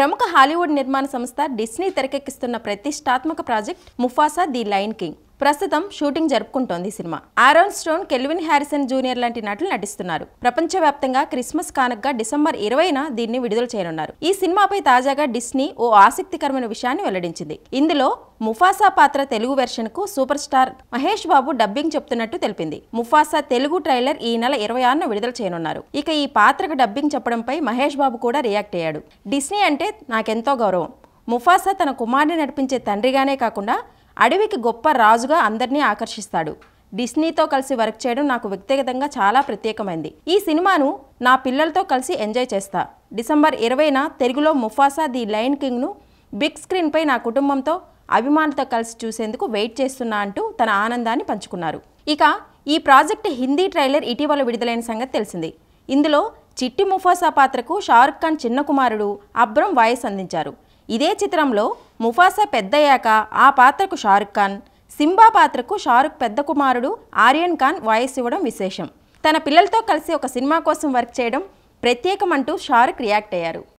ప్రముఖ హాలీవుడ్ నిర్మాణ సంస్థ డిస్నీ తెరకెక్కిస్తున్న ప్రతిష్టాత్మక project Mufasa the lion king ప్రస్తుతం షూటింగ్ జరుపుకుంటోంది cinema Aaron Stone Kelvin Harrison junior లాంటి నటులు నటిస్తున్నారు ప్రపంచవ్యాప్తంగా క్రిస్మస్ కానుకగా డిసెంబర్ ఇరవైన దీన్ని విడుదల చేయనున్నారు ఈ సినిమాపై తాజాగా డిస్నీ ఓ ఆసక్తికరమైన విషయాన్ని వెల్లడించింది ఇందులో ముఫాసా పాత్ర తెలుగు వెర్షన్ కు super star Mahesh Babu dubbing చెప్తున్నట్టు తెలిపింది ముఫాసా తెలుగు ట్రైలర్ ఈ నెల ఇరవై ఆరున విడుదల చేయనున్నారు ఇక ఈ పాత్రకు డబ్బింగ్ చెప్పడంపై మహేష్ బాబు కూడా రియాక్ట్ అయ్యాడు డిస్నీ అంటే నాకెంతో గౌరవం ముఫాసా తన కుమారుని నడిపించే తండ్రిగానే కాకుండా అడవికి గొప్ప రాజుగా అందరినీ ఆకర్షిస్తాడు డిస్నీతో కలిసి వర్క్ చేయడం నాకు వ్యక్తిగతంగా చాలా ప్రత్యేకమైంది ఈ సినిమాను నా పిల్లలతో కలిసి ఎంజాయ్ చేస్తా డిసెంబర్ ఇరవైన తెలుగులో ముఫాసా ది లయన్ కింగ్ను బిగ్ స్క్రీన్పై నా కుటుంబంతో అభిమానులతో కలిసి చూసేందుకు వెయిట్ చేస్తున్నా అంటూ తన ఆనందాన్ని పంచుకున్నారు ఇక ఈ ప్రాజెక్ట్ హిందీ ట్రైలర్ ఇటీవల విడుదలైన సంగతి తెలిసింది ఇందులో చిట్టి ముఫాసా పాత్రకు షారుఖ్ ఖాన్ చిన్న కుమారుడు అబ్రం వాయిస్ అందించారు ఇదే చిత్రంలో ముఫాసా పెద్దయ్యాక ఆ పాత్రకు షారుఖ్ ఖాన్ సింబా పాత్రకు షారుఖ్ పెద్ద కుమారుడు ఆర్యన్ ఖాన్ వాయిస్ ఇవ్వడం విశేషం తన పిల్లలతో కలిసి ఒక సినిమా కోసం వర్క్ చేయడం ప్రత్యేకమంటూ షారుఖ్ రియాక్ట్ అయ్యారు